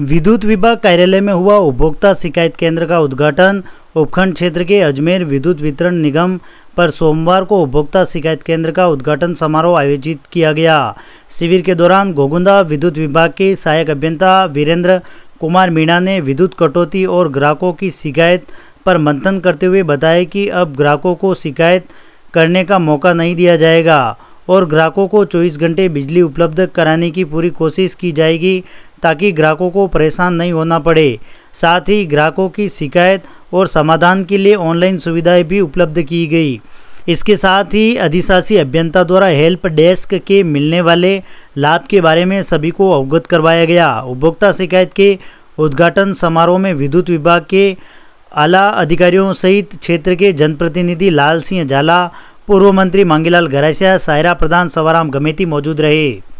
विद्युत विभाग कार्यालय में हुआ उपभोक्ता शिकायत केंद्र का उद्घाटन उपखंड क्षेत्र के अजमेर विद्युत वितरण निगम पर सोमवार को उपभोक्ता शिकायत केंद्र का उद्घाटन समारोह आयोजित किया गया शिविर के दौरान गोगुंदा विद्युत विभाग के सहायक अभियंता वीरेंद्र कुमार मीणा ने विद्युत कटौती और ग्राहकों की शिकायत पर मंथन करते हुए बताया कि अब ग्राहकों को शिकायत करने का मौका नहीं दिया जाएगा और ग्राहकों को 24 घंटे बिजली उपलब्ध कराने की पूरी कोशिश की जाएगी ताकि ग्राहकों को परेशान नहीं होना पड़े साथ ही ग्राहकों की शिकायत और समाधान के लिए ऑनलाइन सुविधाएं भी उपलब्ध की गई इसके साथ ही अधिशासी अभियंता द्वारा हेल्प डेस्क के मिलने वाले लाभ के बारे में सभी को अवगत करवाया गया उपभोक्ता शिकायत के उद्घाटन समारोह में विद्युत विभाग के आला अधिकारियों सहित क्षेत्र के जनप्रतिनिधि लाल सिंह झाला पूर्व मंत्री मांगीलाल घरासिया सायरा प्रधान सवाराम गमेती मौजूद रहे